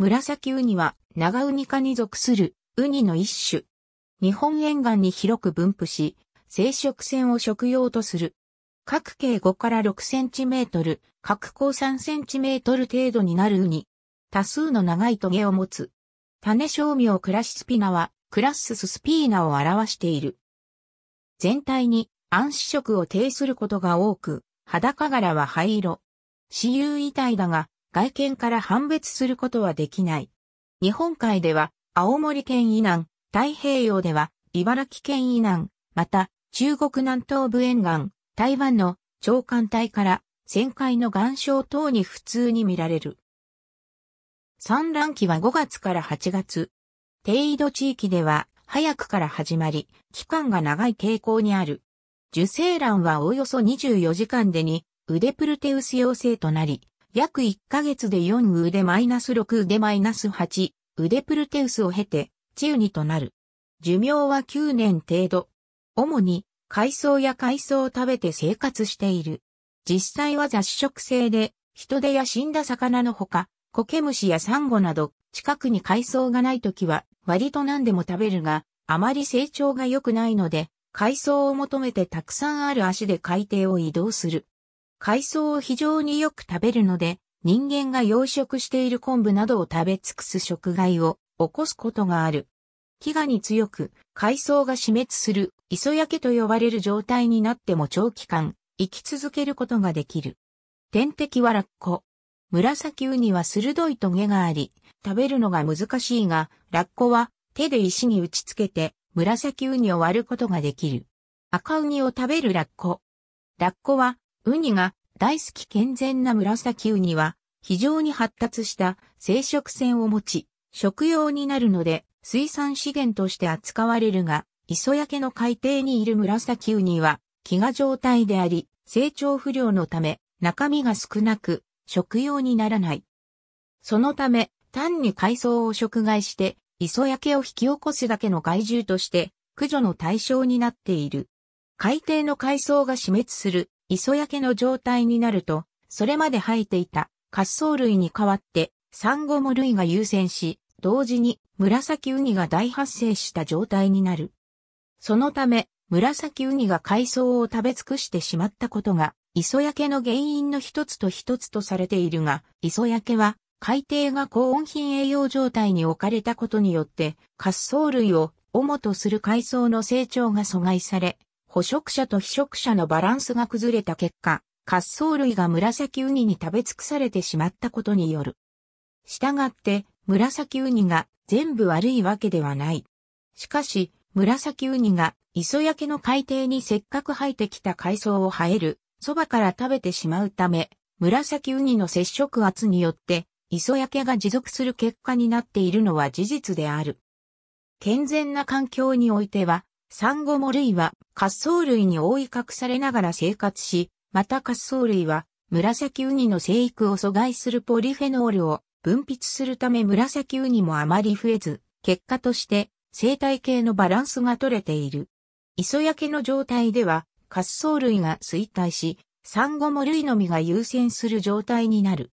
紫ウニは長ウニ科に属するウニの一種。日本沿岸に広く分布し、生殖腺を食用とする。各径5から6センチメートル、各高3センチメートル程度になるウニ。多数の長いトゲを持つ。種商名クラシスピナは、クラッスススピーナを表している。全体に暗視色を呈することが多く、裸柄は灰色。私有遺体だが、外見から判別することはできない。日本海では青森県以南、太平洋では茨城県以南、また中国南東部沿岸、台湾の長官帯から旋回の岩礁等に普通に見られる。産卵期は5月から8月。低緯度地域では早くから始まり、期間が長い傾向にある。受精卵はおよそ24時間でに、腕プルテウス陽性となり、約1ヶ月で4腕マイナス6腕マイナス8腕プルテウスを経て、中癒となる。寿命は9年程度。主に海藻や海藻を食べて生活している。実際は雑食性で、人手や死んだ魚のほか、コケムシやサンゴなど、近くに海藻がない時は、割と何でも食べるが、あまり成長が良くないので、海藻を求めてたくさんある足で海底を移動する。海藻を非常によく食べるので、人間が養殖している昆布などを食べ尽くす食害を起こすことがある。飢餓に強く、海藻が死滅する、磯焼けと呼ばれる状態になっても長期間、生き続けることができる。天敵はラッコ。紫ウニは鋭いトゲがあり、食べるのが難しいが、ラッコは手で石に打ち付けて、紫ウニを割ることができる。赤ウニを食べるラッコ。ラッコはウニが大好き健全な紫ウニは非常に発達した生殖腺を持ち、食用になるので水産資源として扱われるが、磯焼けの海底にいる紫ウニは飢餓状態であり、成長不良のため中身が少なく食用にならない。そのため単に海藻を食害して磯焼けを引き起こすだけの害獣として駆除の対象になっている。海底の海藻が死滅する磯焼けの状態になると、それまで生えていた滑走類に代わってサンゴモ類が優先し、同時に紫ウニが大発生した状態になる。そのため、紫ウニが海藻を食べ尽くしてしまったことが、磯焼けの原因の一つと一つとされているが、磯焼けは海底が高温品栄養状態に置かれたことによって、滑走類を主とする海藻の成長が阻害され、捕食者と被食者のバランスが崩れた結果、滑走類が紫ウニに食べ尽くされてしまったことによる。したがって、紫ウニが全部悪いわけではない。しかし、紫ウニが磯焼けの海底にせっかく生えてきた海藻を生える、そばから食べてしまうため、紫ウニの接触圧によって、磯焼けが持続する結果になっているのは事実である。健全な環境においては、サンゴモ類は滑走類に覆い隠されながら生活し、また滑走類は紫ウニの生育を阻害するポリフェノールを分泌するため紫ウニもあまり増えず、結果として生態系のバランスが取れている。磯焼けの状態では滑走類が衰退し、サンゴモ類のみが優先する状態になる。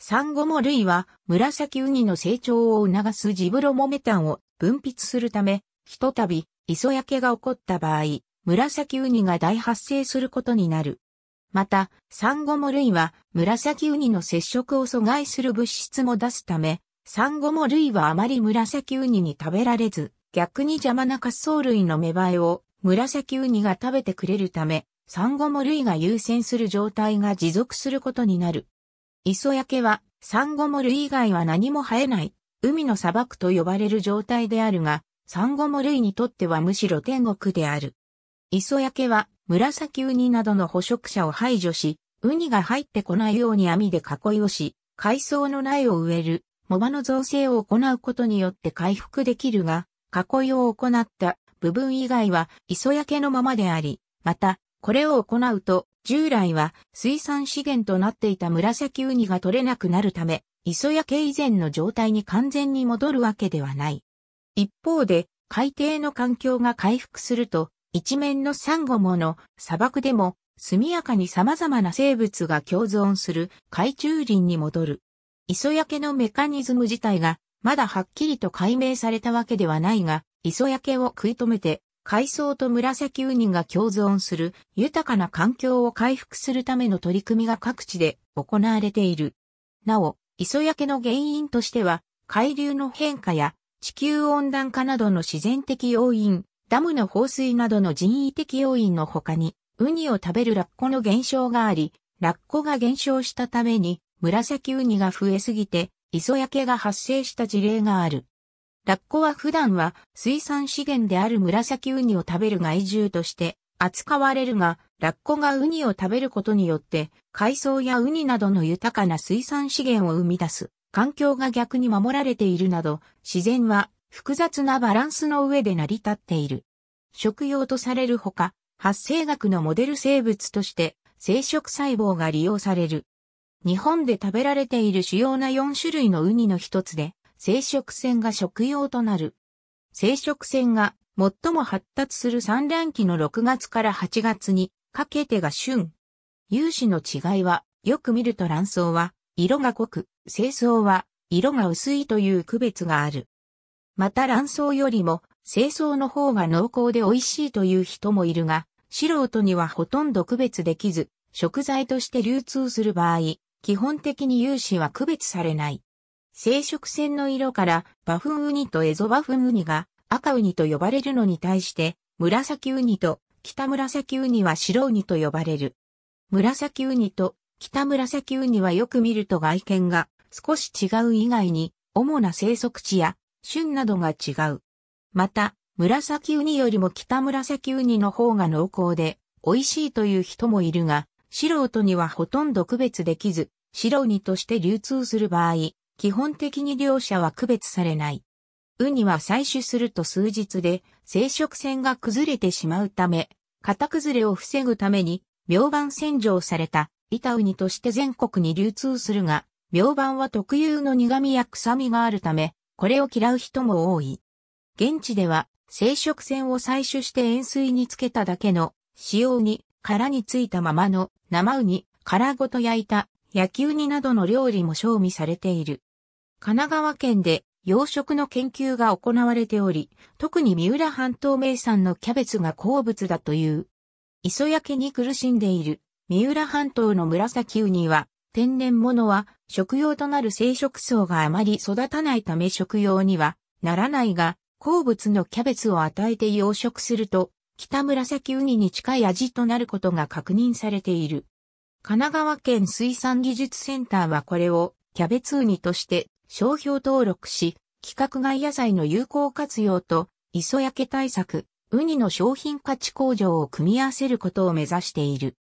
サンゴモ類は紫ウニの成長を促すジブロモメタンを分泌するため、ひとたび磯焼けが起こった場合、紫ウニが大発生することになる。また、サンゴモ類は紫ウニの接触を阻害する物質も出すため、サンゴモ類はあまり紫ウニに食べられず、逆に邪魔な滑走類の芽生えを紫ウニが食べてくれるため、サンゴモ類が優先する状態が持続することになる。磯焼けはサンゴモ類以外は何も生えない、海の砂漠と呼ばれる状態であるが、産後も類にとってはむしろ天国である。磯焼けは紫ウニなどの捕食者を排除し、ウニが入ってこないように網で囲いをし、海藻の苗を植える、藻場の造成を行うことによって回復できるが、囲いを行った部分以外は磯焼けのままであり、また、これを行うと、従来は水産資源となっていた紫ウニが取れなくなるため、磯焼け以前の状態に完全に戻るわけではない。一方で、海底の環境が回復すると、一面のサンゴモの砂漠でも速やかに様々な生物が共存する海中林に戻る。磯焼けのメカニズム自体がまだはっきりと解明されたわけではないが、磯焼けを食い止めて海藻と紫ウニが共存する豊かな環境を回復するための取り組みが各地で行われている。なお、磯焼けの原因としては海流の変化や地球温暖化などの自然的要因、ダムの放水などの人為的要因の他に、ウニを食べるラッコの減少があり、ラッコが減少したために、紫ウニが増えすぎて、磯焼けが発生した事例がある。ラッコは普段は水産資源である紫ウニを食べる害獣として扱われるが、ラッコがウニを食べることによって、海藻やウニなどの豊かな水産資源を生み出す。環境が逆に守られているなど、自然は複雑なバランスの上で成り立っている。食用とされるほか、発生学のモデル生物として生殖細胞が利用される。日本で食べられている主要な4種類のウニの一つで、生殖腺が食用となる。生殖腺が最も発達する産卵期の6月から8月にかけてが旬。有志の違いは、よく見ると卵巣は色が濃く、清掃は色が薄いという区別がある。また卵巣よりも清掃の方が濃厚で美味しいという人もいるが、素人にはほとんど区別できず、食材として流通する場合、基本的に有志は区別されない。生殖腺の色からバフンウニとエゾバフンウニが赤ウニと呼ばれるのに対して、紫ウニと北紫ウニは白ウニと呼ばれる。紫ウニと北紫ウニはよく見ると外見が少し違う以外に、主な生息地や旬などが違う。また、紫ウニよりも北紫ウニの方が濃厚で、美味しいという人もいるが、素人にはほとんど区別できず、白ニとして流通する場合、基本的に両者は区別されない。ウニは採取すると数日で生殖腺が崩れてしまうため、型崩れを防ぐために、明板洗浄された板ウニとして全国に流通するが、明板は特有の苦味や臭みがあるため、これを嫌う人も多い。現地では、生殖腺を採取して塩水につけただけの、塩ウニ、殻についたままの、生ウニ、殻ごと焼いた、焼きウニなどの料理も賞味されている。神奈川県で養殖の研究が行われており、特に三浦半島名産のキャベツが好物だという。磯焼けに苦しんでいる三浦半島の紫ウニは、天然物は食用となる生殖層があまり育たないため食用にはならないが、好物のキャベツを与えて養殖すると、北紫ウニに近い味となることが確認されている。神奈川県水産技術センターはこれをキャベツウニとして商標登録し、規格外野菜の有効活用と磯焼け対策、ウニの商品価値向上を組み合わせることを目指している。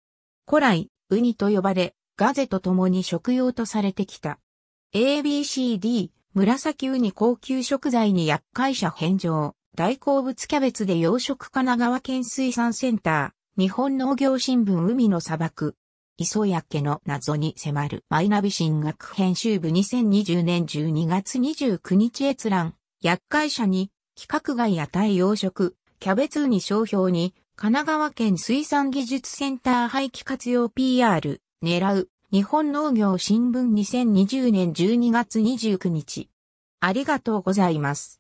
古来、ウニと呼ばれ、ガゼと共に食用とされてきた。ABCD、紫ウニ高級食材に厄介者返上、大好物キャベツで養殖神奈川県水産センター、日本農業新聞海の砂漠。磯焼けの謎に迫るマイナビ進学編集部2020年12月29日閲覧、厄介者に、規格外や対養殖、キャベツウニ商標に、神奈川県水産技術センター廃棄活用 PR、狙う、日本農業新聞2020年12月29日。ありがとうございます。